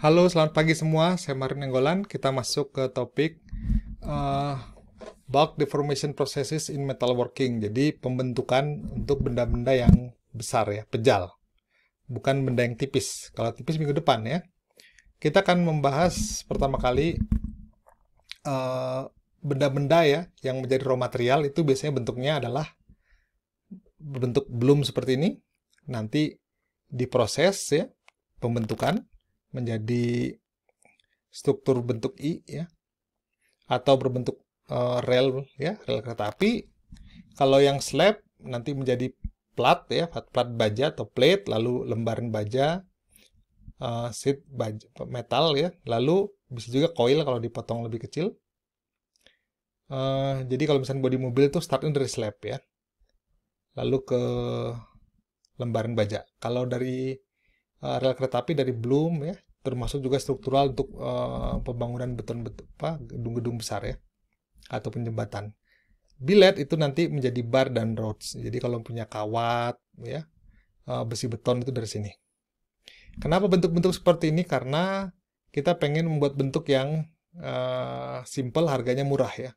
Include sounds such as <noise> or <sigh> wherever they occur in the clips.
Halo, selamat pagi semua. Saya Marin Enggolan. Kita masuk ke topik uh, bulk deformation processes in metalworking. Jadi pembentukan untuk benda-benda yang besar ya, pejal. Bukan benda yang tipis. Kalau tipis minggu depan ya. Kita akan membahas pertama kali eh, benda-benda uh, ya yang menjadi raw material itu biasanya bentuknya adalah bentuk belum seperti ini. Nanti diproses ya pembentukan menjadi struktur bentuk I ya atau berbentuk uh, rel ya rel kereta api kalau yang slab nanti menjadi plat ya plat baja atau plate lalu lembaran baja uh, sheet baja, metal ya lalu bisa juga coil kalau dipotong lebih kecil uh, jadi kalau misalnya bodi mobil itu startnya dari slab ya lalu ke lembaran baja kalau dari uh, rel kereta api dari Bloom ya, termasuk juga struktural untuk uh, pembangunan beton apa gedung-gedung besar ya ataupun jembatan. Billet itu nanti menjadi bar dan roads. Jadi kalau punya kawat ya uh, besi beton itu dari sini. Kenapa bentuk-bentuk seperti ini? Karena kita pengen membuat bentuk yang uh, simple, harganya murah ya,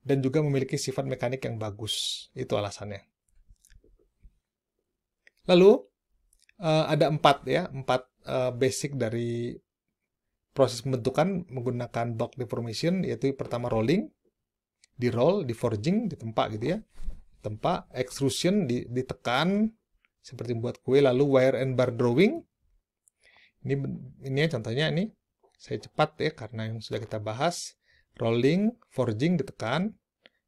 dan juga memiliki sifat mekanik yang bagus. Itu alasannya. Lalu uh, ada empat ya, empat uh, basic dari proses pembentukan menggunakan block deformation yaitu pertama rolling, di roll, di forging, di tempat gitu ya, tempat extrusion di, ditekan seperti membuat kue lalu wire and bar drawing ini ini ya contohnya ini saya cepat ya karena yang sudah kita bahas rolling, forging ditekan,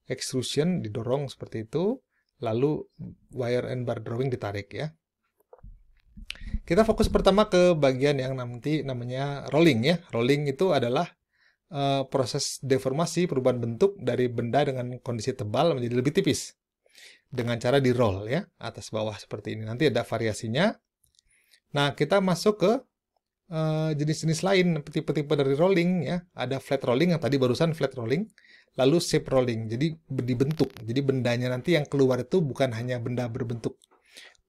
extrusion didorong seperti itu, lalu wire and bar drawing ditarik ya. Kita fokus pertama ke bagian yang nanti namanya rolling ya. Rolling itu adalah uh, proses deformasi perubahan bentuk dari benda dengan kondisi tebal menjadi lebih tipis dengan cara di roll ya atas bawah seperti ini nanti ada variasinya nah kita masuk ke eh, jenis-jenis uh, lain tipe-tipe dari rolling ya ada flat rolling yang tadi barusan flat rolling lalu shape rolling jadi dibentuk jadi bendanya nanti yang keluar itu bukan hanya benda berbentuk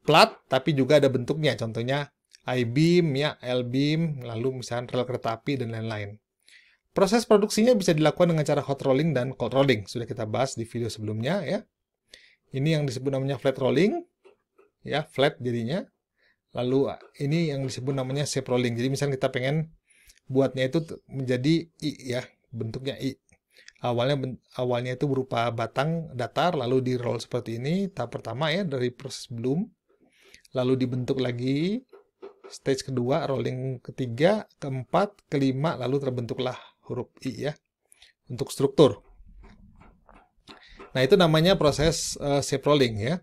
plat tapi juga ada bentuknya contohnya I-beam ya L-beam lalu misalnya rel kereta api dan lain-lain proses produksinya bisa dilakukan dengan cara hot rolling dan cold rolling sudah kita bahas di video sebelumnya ya ini yang disebut namanya flat rolling ya flat jadinya lalu ah, ini yang disebut namanya shape rolling jadi misalnya kita pengen buatnya itu menjadi i ya bentuknya i awalnya awalnya itu berupa batang datar lalu di roll seperti ini tahap pertama ya dari proses belum lalu dibentuk lagi stage kedua, rolling ketiga, keempat, kelima, lalu terbentuklah huruf I ya untuk struktur. Nah itu namanya proses uh, shape rolling ya.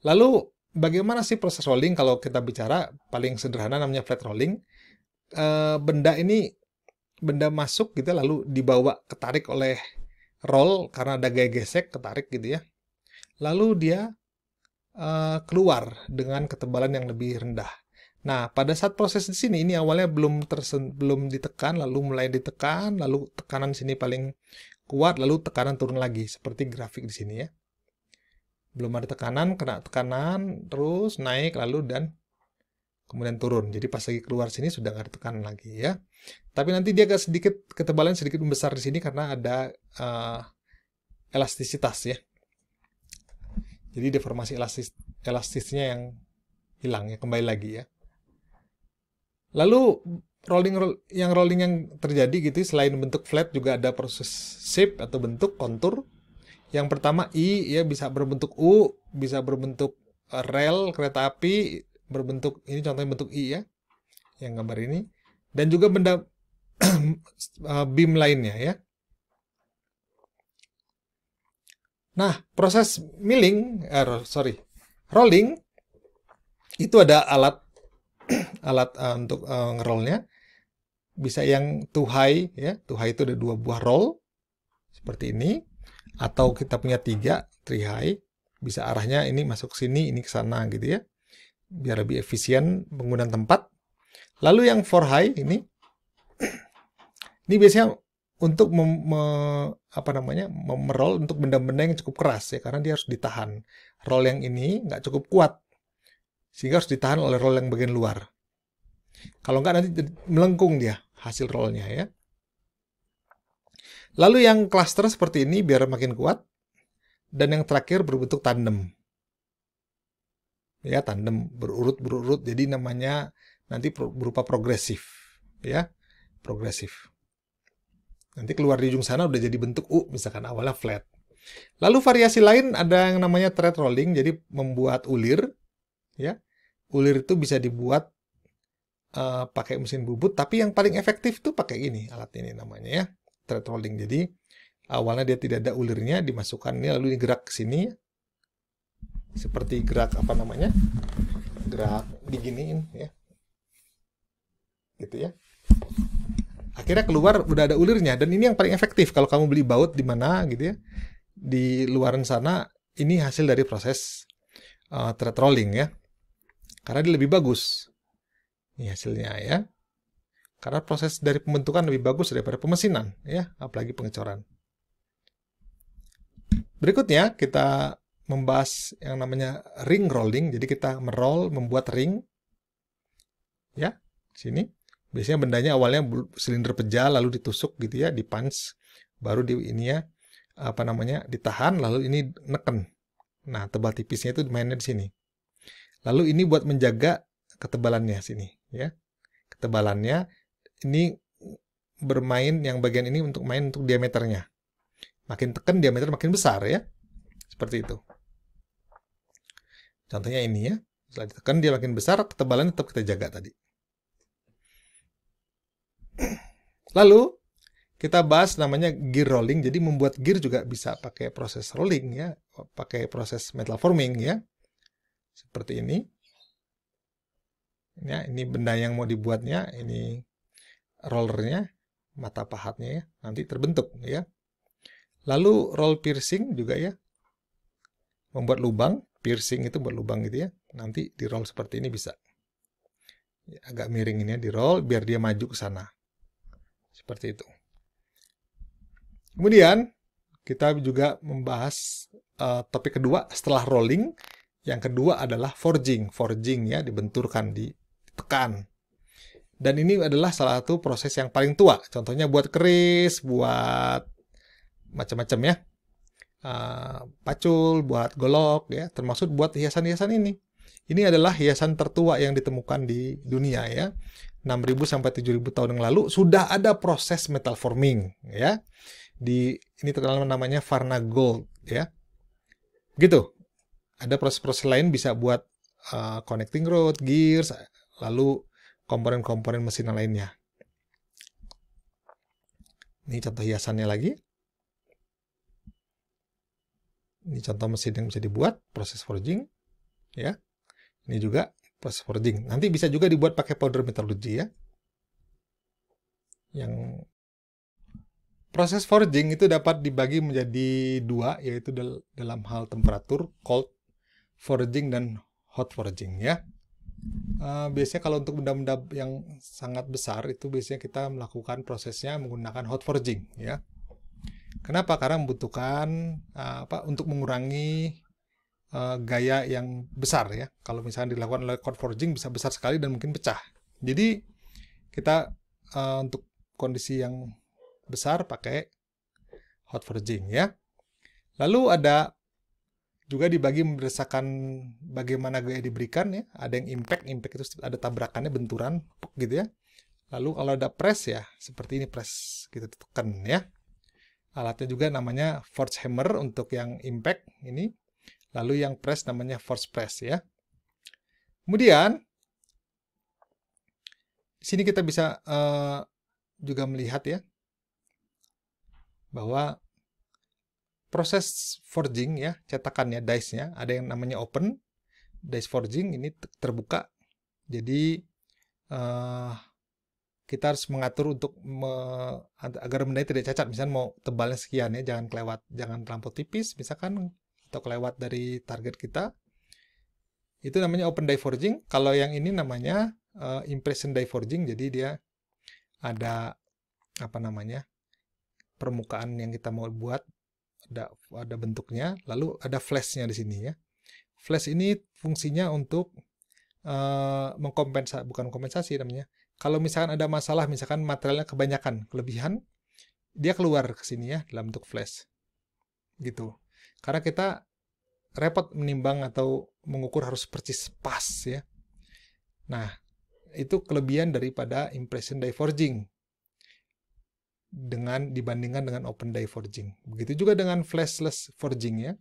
Lalu bagaimana sih proses rolling kalau kita bicara paling sederhana namanya flat rolling. Uh, benda ini benda masuk gitu lalu dibawa ketarik oleh roll karena ada gaya gesek ketarik gitu ya. Lalu dia Eh, keluar dengan ketebalan yang lebih rendah. Nah, pada saat proses di sini ini awalnya belum tersen, belum ditekan, lalu mulai ditekan, lalu tekanan sini paling kuat, lalu tekanan turun lagi seperti grafik di sini ya. Belum ada tekanan, kena tekanan, terus naik lalu dan kemudian turun. Jadi pas lagi keluar sini sudah nggak ada tekanan lagi ya. Tapi nanti dia agak sedikit ketebalan sedikit membesar di sini karena ada uh, elastisitas ya. Jadi deformasi elastis elastisnya yang hilang ya kembali lagi ya. Lalu rolling yang rolling yang terjadi gitu selain bentuk flat juga ada proses shape atau bentuk kontur. Yang pertama I ya bisa berbentuk U, bisa berbentuk eh, rel kereta api, berbentuk ini contohnya bentuk I ya. Yang gambar ini dan juga benda <clears throat> eh, beam lainnya ya. Nah, proses milling, er, sorry, rolling itu ada alat <clears throat> alat uh, untuk uh, ngerollnya. Bisa yang too high, ya, too high itu ada dua buah roll seperti ini, atau kita punya tiga, three high. Bisa arahnya ini masuk sini, ini ke sana gitu ya, biar lebih efisien penggunaan tempat. Lalu yang four high ini, <clears throat> ini biasanya untuk mem, me, apa namanya memerol untuk benda-benda yang cukup keras ya karena dia harus ditahan roll yang ini nggak cukup kuat sehingga harus ditahan oleh roll yang bagian luar kalau nggak nanti melengkung dia hasil rollnya ya lalu yang cluster seperti ini biar makin kuat dan yang terakhir berbentuk tandem ya tandem berurut berurut jadi namanya nanti berupa progresif ya progresif Nanti keluar di ujung sana udah jadi bentuk U, misalkan awalnya flat. Lalu variasi lain ada yang namanya thread rolling, jadi membuat ulir. ya Ulir itu bisa dibuat uh, pakai mesin bubut, tapi yang paling efektif tuh pakai ini, alat ini namanya ya, thread rolling. Jadi awalnya dia tidak ada ulirnya, dimasukkan ini lalu digerak ke sini. Ya. Seperti gerak apa namanya? Gerak diginiin ya. Gitu ya akhirnya keluar udah ada ulirnya dan ini yang paling efektif kalau kamu beli baut di mana gitu ya di luaran sana ini hasil dari proses uh, thread rolling ya karena dia lebih bagus ini hasilnya ya karena proses dari pembentukan lebih bagus daripada pemesinan ya apalagi pengecoran berikutnya kita membahas yang namanya ring rolling jadi kita merol membuat ring ya sini Biasanya bendanya awalnya silinder pejal lalu ditusuk gitu ya, dipans, baru di ini ya apa namanya ditahan lalu ini neken. Nah tebal tipisnya itu mainnya di sini. Lalu ini buat menjaga ketebalannya sini ya, ketebalannya ini bermain yang bagian ini untuk main untuk diameternya. Makin tekan diameter makin besar ya, seperti itu. Contohnya ini ya, setelah ditekan dia makin besar, ketebalan tetap kita jaga tadi. Lalu kita bahas namanya gear rolling. Jadi membuat gear juga bisa pakai proses rolling ya, pakai proses metal forming ya. Seperti ini. Ya, ini benda yang mau dibuatnya, ini rollernya, mata pahatnya ya, nanti terbentuk ya. Lalu roll piercing juga ya. Membuat lubang, piercing itu buat lubang gitu ya. Nanti di roll seperti ini bisa. Ya, agak miring ini ya, di roll biar dia maju ke sana. Seperti itu. Kemudian kita juga membahas uh, topik kedua setelah rolling. Yang kedua adalah forging. Forging ya dibenturkan, ditekan. Dan ini adalah salah satu proses yang paling tua. Contohnya buat keris, buat macam-macam ya. Uh, pacul, buat golok ya, termasuk buat hiasan-hiasan ini. Ini adalah hiasan tertua yang ditemukan di dunia ya. 6000 sampai 7000 tahun yang lalu sudah ada proses metal forming ya. Di ini terkenal namanya Varna Gold ya. Gitu. Ada proses-proses lain bisa buat uh, connecting rod, gears, lalu komponen-komponen mesin lainnya. Ini contoh hiasannya lagi. Ini contoh mesin yang bisa dibuat, proses forging. Ya. Ini juga plus forging. Nanti bisa juga dibuat pakai powder metallurgy ya. Yang proses forging itu dapat dibagi menjadi dua yaitu dal dalam hal temperatur cold forging dan hot forging ya. Uh, biasanya kalau untuk benda-benda yang sangat besar itu biasanya kita melakukan prosesnya menggunakan hot forging ya. Kenapa? Karena membutuhkan uh, apa untuk mengurangi Eh, gaya yang besar ya. Kalau misalnya dilakukan oleh core forging bisa besar sekali dan mungkin pecah. Jadi kita uh, untuk kondisi yang besar pakai hot forging ya. Lalu ada juga dibagi berdasarkan bagaimana gaya diberikan ya. Ada yang impact, impact itu ada tabrakannya benturan gitu ya. Lalu kalau ada press ya, seperti ini press kita gitu, tekan ya. Alatnya juga namanya forge hammer untuk yang impact ini. Lalu yang press namanya force press ya. Kemudian di sini kita bisa uh, juga melihat ya bahwa proses forging ya, cetakannya dice-nya ada yang namanya open, dice forging ini terbuka. Jadi uh, kita harus mengatur untuk me, agar benda tidak cacat. Misalnya mau tebalnya sekian ya, jangan kelewat, jangan terlampau tipis. Misalkan atau kelewat dari target kita. Itu namanya open forging Kalau yang ini namanya uh, impression forging Jadi dia ada apa namanya permukaan yang kita mau buat ada ada bentuknya lalu ada flashnya di sini ya flash ini fungsinya untuk uh, eh, mengkompensasi bukan kompensasi namanya kalau misalkan ada masalah misalkan materialnya kebanyakan kelebihan dia keluar ke sini ya dalam bentuk flash gitu karena kita repot menimbang atau mengukur harus persis pas ya. Nah, itu kelebihan daripada impression die forging dengan dibandingkan dengan open die forging. Begitu juga dengan flashless forging ya.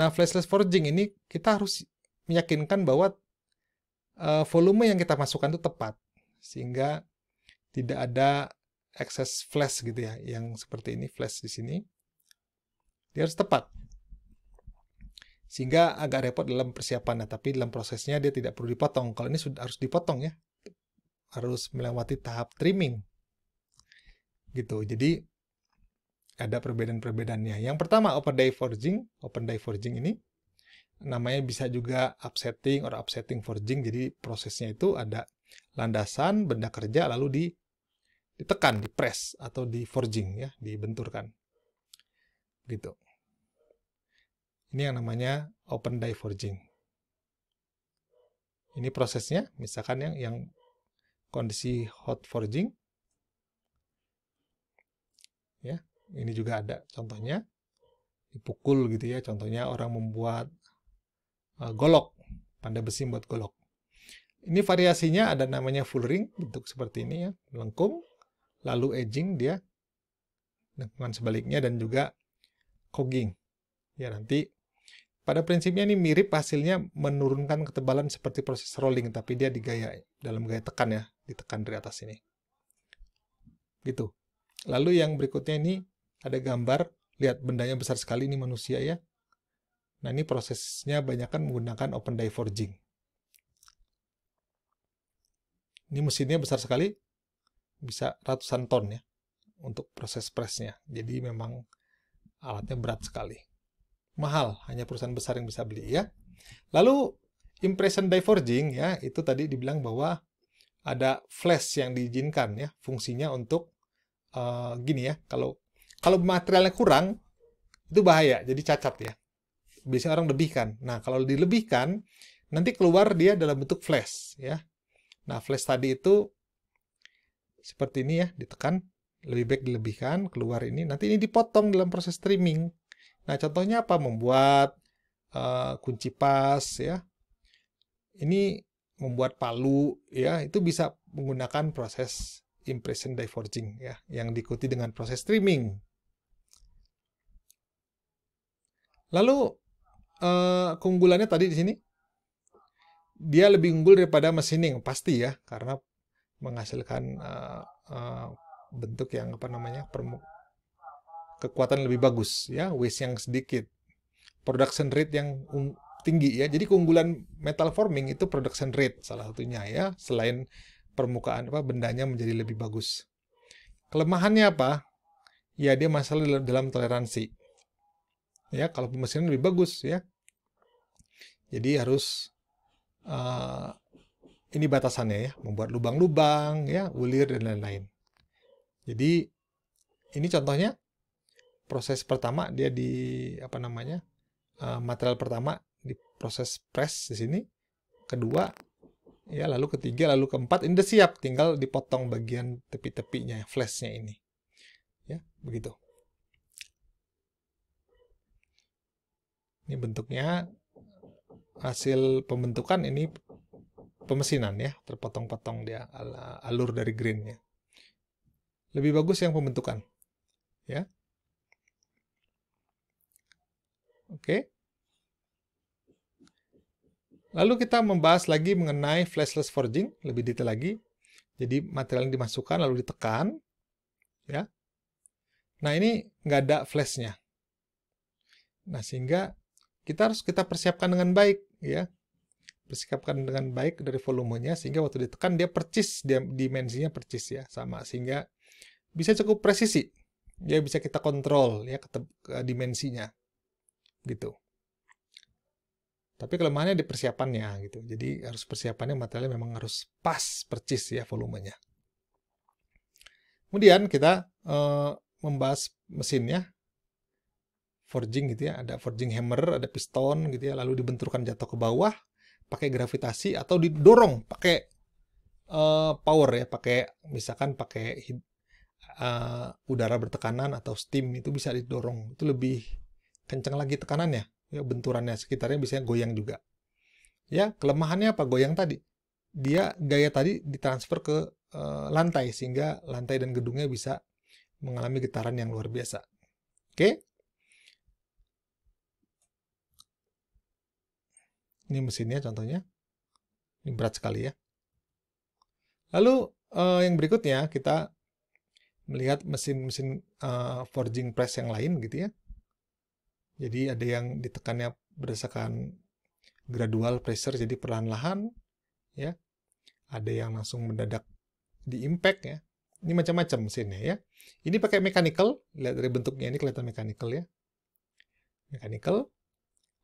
Nah, flashless forging ini kita harus meyakinkan bahwa uh, volume yang kita masukkan itu tepat sehingga tidak ada excess flash gitu ya yang seperti ini flash di sini dia harus tepat. Sehingga agak repot dalam persiapannya, tapi dalam prosesnya dia tidak perlu dipotong. Kalau ini sudah harus dipotong ya. Harus melewati tahap trimming. Gitu. Jadi ada perbedaan-perbedaannya. Yang pertama open die forging, open die forging ini namanya bisa juga upsetting or upsetting forging. Jadi prosesnya itu ada landasan benda kerja lalu di ditekan, di press atau di forging ya, dibenturkan. Gitu. Ini yang namanya open die forging. Ini prosesnya, misalkan yang, yang kondisi hot forging. Ya, ini juga ada contohnya. Dipukul gitu ya, contohnya orang membuat uh, golok, panda besi buat golok. Ini variasinya ada namanya full ring, bentuk seperti ini ya, lengkung, lalu edging dia, lengkungan sebaliknya, dan juga cogging. Ya, nanti pada prinsipnya ini mirip hasilnya menurunkan ketebalan seperti proses rolling, tapi dia digaya dalam gaya tekan ya, ditekan dari atas ini. Gitu. Lalu yang berikutnya ini ada gambar, lihat bendanya besar sekali ini manusia ya. Nah ini prosesnya banyak kan menggunakan open die forging. Ini mesinnya besar sekali, bisa ratusan ton ya untuk proses presnya. Jadi memang alatnya berat sekali mahal, hanya perusahaan besar yang bisa beli ya. Lalu impression forging ya, itu tadi dibilang bahwa ada flash yang diizinkan ya, fungsinya untuk uh, gini ya, kalau kalau materialnya kurang itu bahaya, jadi cacat ya. Biasanya orang lebihkan. Nah, kalau dilebihkan nanti keluar dia dalam bentuk flash ya. Nah, flash tadi itu seperti ini ya, ditekan lebih baik dilebihkan, keluar ini. Nanti ini dipotong dalam proses trimming. Nah, contohnya apa? Membuat uh, kunci pas ya. Ini membuat palu ya, itu bisa menggunakan proses impression die forging ya, yang diikuti dengan proses trimming Lalu uh, keunggulannya tadi di sini dia lebih unggul daripada machining pasti ya, karena menghasilkan uh, uh, bentuk yang apa namanya permukaan kekuatan lebih bagus ya waste yang sedikit production rate yang tinggi ya jadi keunggulan metal forming itu production rate salah satunya ya selain permukaan apa bendanya menjadi lebih bagus kelemahannya apa ya dia masalah dalam, toleransi ya kalau pemesinan lebih bagus ya jadi harus uh, ini batasannya ya membuat lubang-lubang ya ulir dan lain-lain jadi ini contohnya proses pertama dia di apa namanya uh, material pertama di proses press di sini kedua ya lalu ketiga lalu keempat ini udah siap tinggal dipotong bagian tepi-tepinya flashnya ini ya begitu ini bentuknya hasil pembentukan ini pemesinan ya terpotong-potong dia alur dari greennya lebih bagus yang pembentukan ya Oke. Lalu kita membahas lagi mengenai flashless forging lebih detail lagi. Jadi material yang dimasukkan lalu ditekan, ya. Nah ini nggak ada flashnya. Nah sehingga kita harus kita persiapkan dengan baik, ya. Persiapkan dengan baik dari volumenya sehingga waktu ditekan dia percis, dia, dimensinya percis ya sama sehingga bisa cukup presisi. Dia bisa kita kontrol ya ke, ke dimensinya gitu. Tapi kelemahannya di persiapannya gitu. Jadi harus persiapannya materialnya memang harus pas percis ya volumenya. Kemudian kita e, membahas mesinnya. Forging gitu ya, ada forging hammer, ada piston gitu ya, lalu dibenturkan jatuh ke bawah pakai gravitasi atau didorong pakai uh, power ya, pakai misalkan pakai uh, udara bertekanan atau steam itu bisa didorong. Itu lebih Kenceng lagi tekanannya, ya benturannya sekitarnya bisa goyang juga. Ya, kelemahannya apa? Goyang tadi. Dia gaya tadi ditransfer ke e, lantai sehingga lantai dan gedungnya bisa mengalami getaran yang luar biasa. Oke. Ini mesinnya contohnya. Ini berat sekali ya. Lalu e, yang berikutnya kita melihat mesin-mesin uh, forging press yang lain gitu ya. Jadi ada yang ditekannya berdasarkan gradual pressure jadi perlahan-lahan ya. Ada yang langsung mendadak di impact ya. Ini macam-macam mesinnya ya. Ini pakai mechanical, lihat dari bentuknya ini kelihatan mechanical ya. Mechanical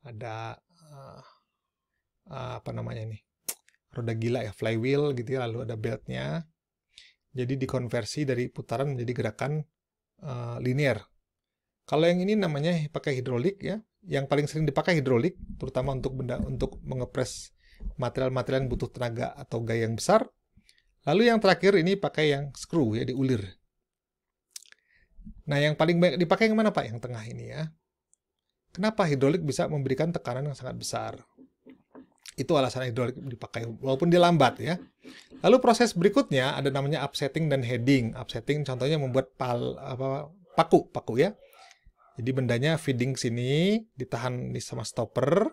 ada uh, uh, apa namanya nih? Roda gila ya, flywheel gitu ya, lalu ada beltnya. Jadi dikonversi dari putaran menjadi gerakan uh, linear kalau yang ini namanya pakai hidrolik ya, yang paling sering dipakai hidrolik, terutama untuk benda untuk mengepres material-material yang butuh tenaga atau gaya yang besar. Lalu yang terakhir ini pakai yang screw ya diulir. Nah yang paling banyak dipakai yang mana pak? Yang tengah ini ya. Kenapa hidrolik bisa memberikan tekanan yang sangat besar? Itu alasan hidrolik dipakai, walaupun dia lambat ya. Lalu proses berikutnya ada namanya upsetting dan heading. Upsetting contohnya membuat pal, apa, paku, paku ya. Jadi bendanya feeding sini, ditahan di sama stopper,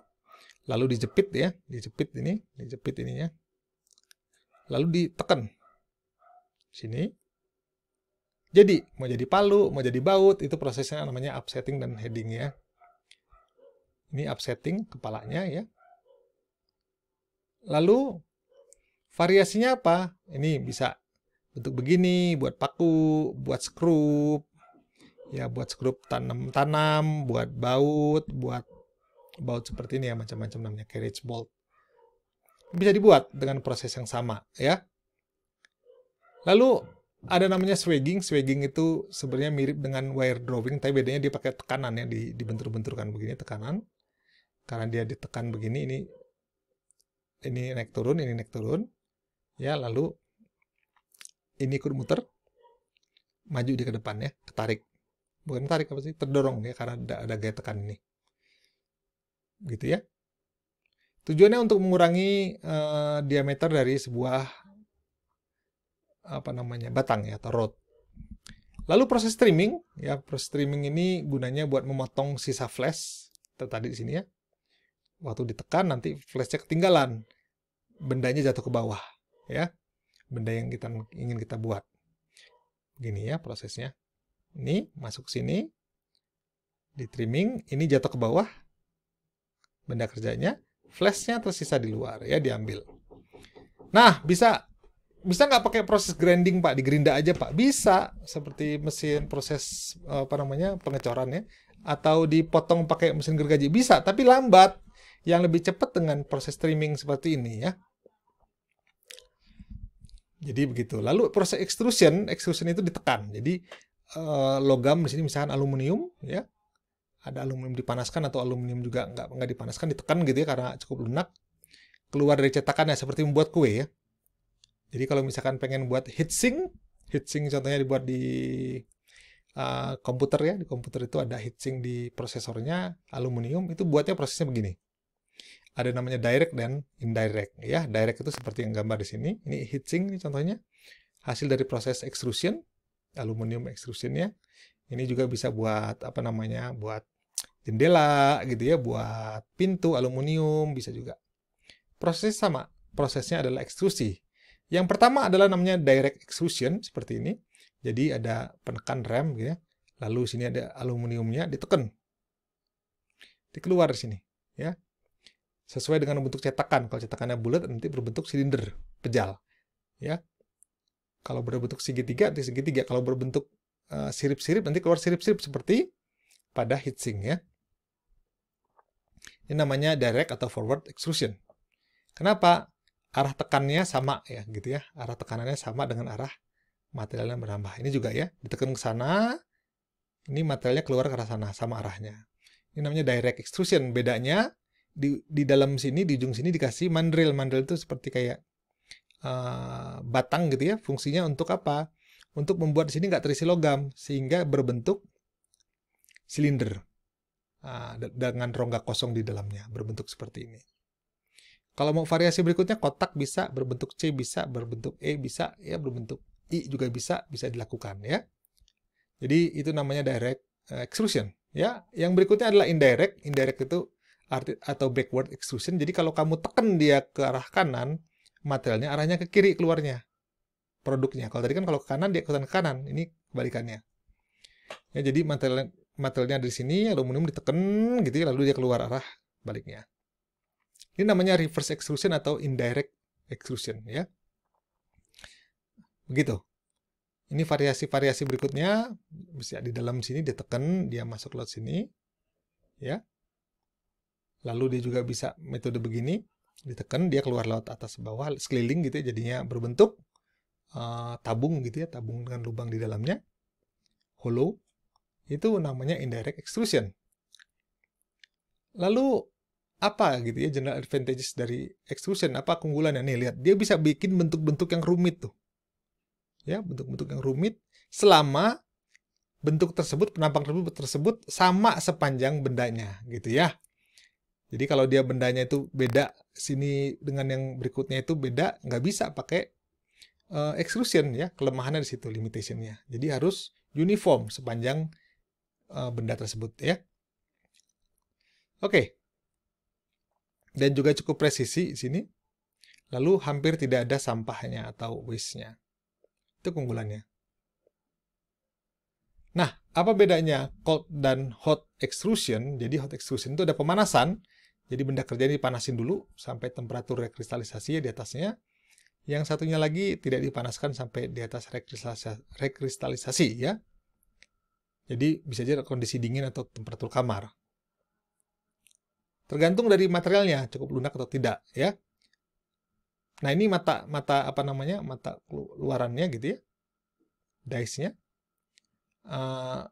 lalu dijepit ya, dijepit ini, dijepit ininya. Lalu ditekan. Sini. Jadi, mau jadi palu, mau jadi baut, itu prosesnya namanya upsetting dan heading ya. Ini upsetting kepalanya ya. Lalu variasinya apa? Ini bisa untuk begini, buat paku, buat skrup, ya buat skrup tanam tanam buat baut buat baut seperti ini ya macam-macam namanya carriage bolt bisa dibuat dengan proses yang sama ya lalu ada namanya swagging swagging itu sebenarnya mirip dengan wire drawing tapi bedanya dia pakai tekanan ya dibentur-benturkan begini tekanan karena dia ditekan begini ini ini naik turun ini naik turun ya lalu ini ikut muter maju di ke depan ya ketarik bukan tarik apa sih terdorong ya karena ada, ada gaya tekan ini gitu ya tujuannya untuk mengurangi uh, diameter dari sebuah apa namanya batang ya atau rod lalu proses trimming ya proses trimming ini gunanya buat memotong sisa flash tadi di sini ya waktu ditekan nanti flashnya ketinggalan bendanya jatuh ke bawah ya benda yang kita ingin kita buat gini ya prosesnya ini masuk sini. Di trimming, ini jatuh ke bawah. Benda kerjanya. Flashnya tersisa di luar ya, diambil. Nah, bisa bisa nggak pakai proses grinding pak di gerinda aja pak bisa seperti mesin proses apa namanya pengecoran ya? atau dipotong pakai mesin gergaji bisa tapi lambat yang lebih cepat dengan proses trimming seperti ini ya jadi begitu lalu proses extrusion extrusion itu ditekan jadi Eh, logam di sini misalkan aluminium ya ada aluminium dipanaskan atau aluminium juga nggak nggak dipanaskan ditekan gitu ya karena cukup lunak keluar dari cetakannya seperti membuat kue ya jadi kalau misalkan pengen buat heatsink heatsink contohnya dibuat di uh, komputer ya di komputer itu ada heatsink di prosesornya aluminium itu buatnya prosesnya begini ada namanya direct dan indirect ya direct itu seperti yang gambar di sini ini heatsink ini contohnya hasil dari proses extrusion aluminium extrusionnya. Ini juga bisa buat apa namanya, buat jendela gitu ya, buat pintu aluminium bisa juga. Proses sama, prosesnya adalah ekstrusi. Yang pertama adalah namanya direct extrusion seperti ini. Jadi ada penekan rem gitu ya. Lalu sini ada aluminiumnya ditekan. Dikeluar di sini ya. Sesuai dengan bentuk cetakan. Kalau cetakannya bulat nanti berbentuk silinder, pejal. Ya. Kalau berbentuk segitiga, nanti segitiga. Kalau berbentuk eh, sirip-sirip, uh, nanti keluar sirip-sirip seperti pada heatsink ya. Ini namanya direct atau forward extrusion. Kenapa? Arah tekannya sama ya gitu ya. Arah tekanannya sama dengan arah materialnya menambah Ini juga ya, ditekan ke sana, ini materialnya keluar ke arah sana sama arahnya. Ini namanya direct extrusion. Bedanya di, di dalam sini, di ujung sini dikasih mandrel. Mandrel itu seperti kayak uh, batang gitu ya fungsinya untuk apa untuk membuat di sini nggak terisi logam sehingga berbentuk silinder uh, dengan rongga kosong di dalamnya berbentuk seperti ini kalau mau variasi berikutnya kotak bisa berbentuk C bisa berbentuk E bisa ya berbentuk I juga bisa bisa dilakukan ya jadi itu namanya direct uh, extrusion ya yang berikutnya adalah indirect indirect itu arti atau backward extrusion. Jadi kalau kamu tekan dia ke arah kanan, materialnya arahnya ke kiri keluarnya produknya. Kalau tadi kan kalau ke kanan dia ke kanan, ini kebalikannya. Ya, jadi material materialnya dari sini aluminium ditekan gitu ya, lalu dia keluar arah baliknya. Ini namanya reverse extrusion atau indirect extrusion ya. Begitu. Ini variasi-variasi berikutnya bisa di dalam sini ditekan dia masuk laut sini ya. Lalu dia juga bisa metode begini ditekan gitu dia keluar lewat atas bawah sekeliling gitu ya jadinya berbentuk uh, tabung gitu ya tabung dengan lubang di dalamnya hollow itu namanya indirect extrusion lalu apa gitu ya general advantages dari extrusion apa keunggulannya nih lihat dia bisa bikin bentuk-bentuk yang rumit tuh ya bentuk-bentuk yang rumit selama bentuk tersebut penampang tersebut tersebut sama sepanjang bendanya gitu ya jadi kalau dia bendanya itu beda sini dengan yang berikutnya itu beda, nggak bisa pakai uh, eh, exclusion ya, kelemahannya di situ limitationnya. Jadi harus uniform sepanjang uh, benda tersebut ya. Oke. Okay. Dan juga cukup presisi di sini. Lalu hampir tidak ada sampahnya atau waste-nya. Itu keunggulannya. Nah, apa bedanya cold dan hot extrusion? Jadi hot extrusion itu ada pemanasan, jadi benda kerja ini dipanasin dulu sampai temperatur rekristalisasi di atasnya. Yang satunya lagi tidak dipanaskan sampai di atas rekristalisasi, rekristalisasi ya. Jadi bisa jadi kondisi dingin atau temperatur kamar. Tergantung dari materialnya cukup lunak atau tidak ya. Nah ini mata mata apa namanya mata luarannya gitu ya, dice-nya. Uh,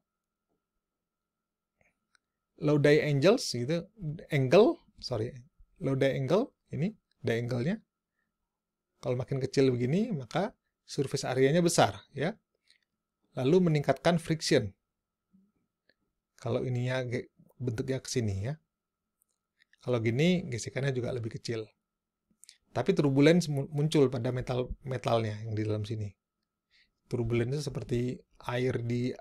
low die angels gitu, angle sorry, load angle ini angle-nya. Kalau makin kecil begini, maka surface areanya besar, ya. Lalu meningkatkan friction. Kalau ininya bentuknya ke sini, ya. Kalau gini, gesekannya juga lebih kecil. Tapi turbulence muncul pada metal metalnya yang di dalam sini. Turbulence seperti air di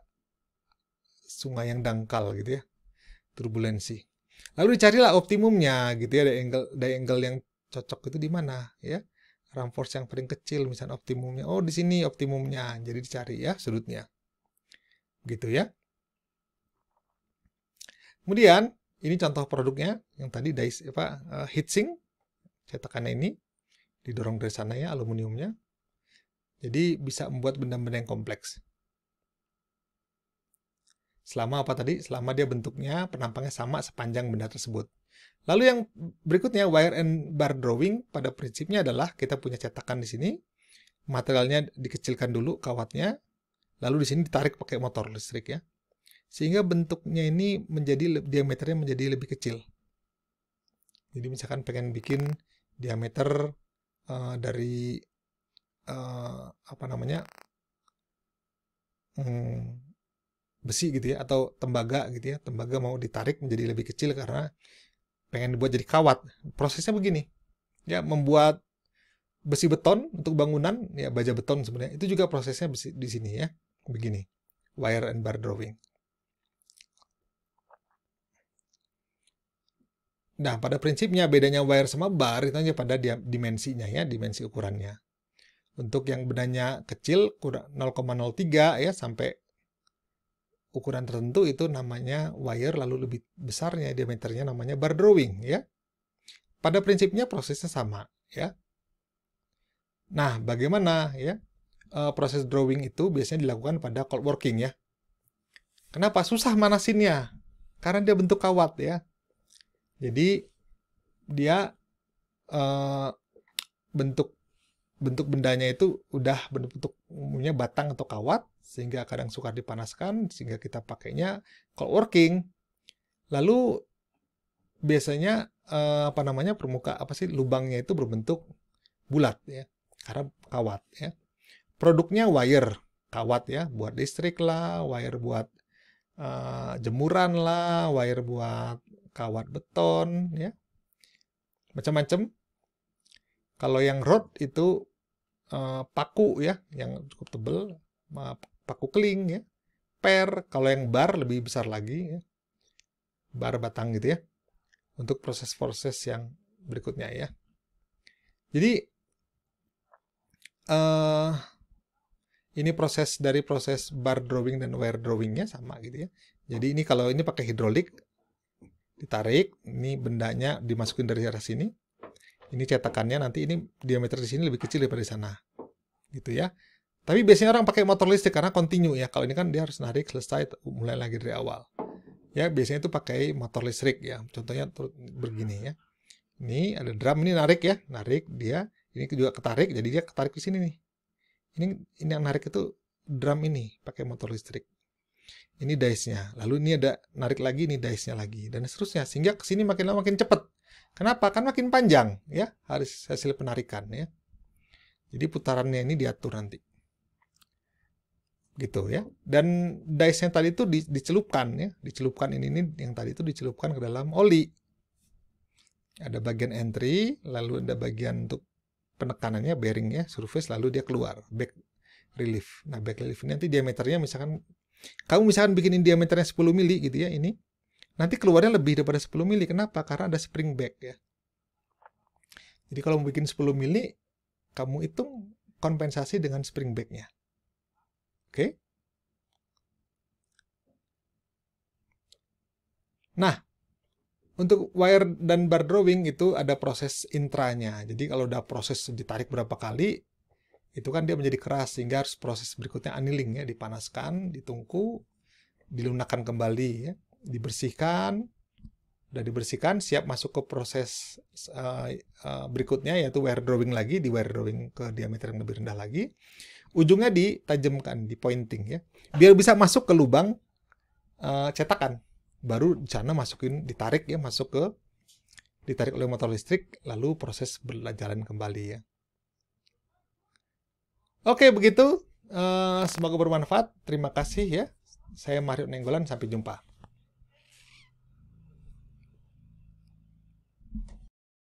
sungai yang dangkal gitu ya. Turbulensi. Lalu dicarilah optimumnya gitu ya dari angle dari angle yang cocok itu di mana ya. Ram force yang paling kecil misalnya optimumnya. Oh, di sini optimumnya. Jadi dicari ya sudutnya. Gitu ya. Kemudian ini contoh produknya yang tadi dice apa uh, heatsink cetakannya ini didorong dari sana ya aluminiumnya. Jadi bisa membuat benda-benda yang kompleks. Selama apa tadi? Selama dia bentuknya, penampangnya sama sepanjang benda tersebut. Lalu yang berikutnya, wire and bar drawing pada prinsipnya adalah kita punya cetakan di sini, materialnya dikecilkan dulu kawatnya, lalu di sini ditarik pakai motor listrik ya. Sehingga bentuknya ini menjadi diameternya menjadi lebih kecil. Jadi misalkan pengen bikin diameter uh, dari uh, apa namanya hmm, besi gitu ya atau tembaga gitu ya tembaga mau ditarik menjadi lebih kecil karena pengen dibuat jadi kawat prosesnya begini ya membuat besi beton untuk bangunan ya baja beton sebenarnya itu juga prosesnya besi, di sini ya begini wire and bar drawing Nah, pada prinsipnya bedanya wire sama bar itu hanya pada dimensinya ya, dimensi ukurannya. Untuk yang benarnya kecil kurang 0,03 ya sampai ukuran tertentu itu namanya wire lalu lebih besarnya diameternya namanya bar drawing ya. Pada prinsipnya prosesnya sama ya. Nah, bagaimana ya? E, proses drawing itu biasanya dilakukan pada cold working ya. Kenapa susah manasinnya? Karena dia bentuk kawat ya. Jadi dia e, bentuk bentuk bendanya itu udah bentuk bentuknya batang atau kawat sehingga kadang sukar dipanaskan sehingga kita pakainya cold working. Lalu biasanya eh, apa namanya permuka apa sih lubangnya itu berbentuk bulat ya karena kawat ya. Produknya wire kawat ya buat listrik lah, wire buat eh, jemuran lah, wire buat kawat beton ya. Macam-macam. Kalau yang rod itu eh, paku ya yang cukup tebel paku keling ya per kalau yang bar lebih besar lagi ya. bar batang gitu ya untuk proses-proses yang berikutnya ya jadi uh, ini proses dari proses bar drawing dan wire drawingnya sama gitu ya. Jadi ini kalau ini pakai hidrolik ditarik, ini bendanya dimasukin dari arah sini. Ini cetakannya nanti ini diameter di sini lebih kecil daripada di sana. Gitu ya. Tapi biasanya orang pakai motor listrik karena continue ya. Kalau ini kan dia harus narik selesai mulai lagi dari awal. Ya biasanya itu pakai motor listrik ya. Contohnya begini ya. Ini ada drum ini narik ya, narik dia. Ini juga ketarik, jadi dia ketarik di sini nih. Ini ini yang narik itu drum ini pakai motor listrik. Ini dice-nya. Lalu ini ada narik lagi, ini dice-nya lagi dan seterusnya sehingga ke sini makin lama makin cepat. Kenapa? Kan makin panjang ya harus hasil penarikan ya. Jadi putarannya ini diatur nanti gitu ya. Dan dice-nya tadi itu dicelupkan ya, dicelupkan ini ini yang tadi itu dicelupkan ke dalam oli. Ada bagian entry, lalu ada bagian untuk penekanannya bearing ya, surface lalu dia keluar back relief. Nah, back relief ini nanti diameternya misalkan kamu misalkan bikin ini diameternya 10 mili gitu ya ini. Nanti keluarnya lebih daripada 10 mili. Kenapa? Karena ada spring back ya. Jadi kalau mau bikin 10 mili, kamu hitung kompensasi dengan spring back-nya. Oke. Nah, untuk wire dan bar drawing itu ada proses intranya. Jadi kalau udah proses ditarik berapa kali, itu kan dia menjadi keras sehingga harus proses berikutnya annealing ya, dipanaskan, ditungku, dilunakkan kembali ya, dibersihkan. Udah dibersihkan, siap masuk ke proses uh, uh, berikutnya yaitu wire drawing lagi, di wire drawing ke diameter yang lebih rendah lagi ujungnya ditajamkan, pointing ya. Biar bisa masuk ke lubang uh, cetakan. Baru di sana masukin, ditarik ya, masuk ke ditarik oleh motor listrik, lalu proses berjalan kembali ya. Oke, begitu. Uh, semoga bermanfaat. Terima kasih ya. Saya Mario Nenggolan, sampai jumpa.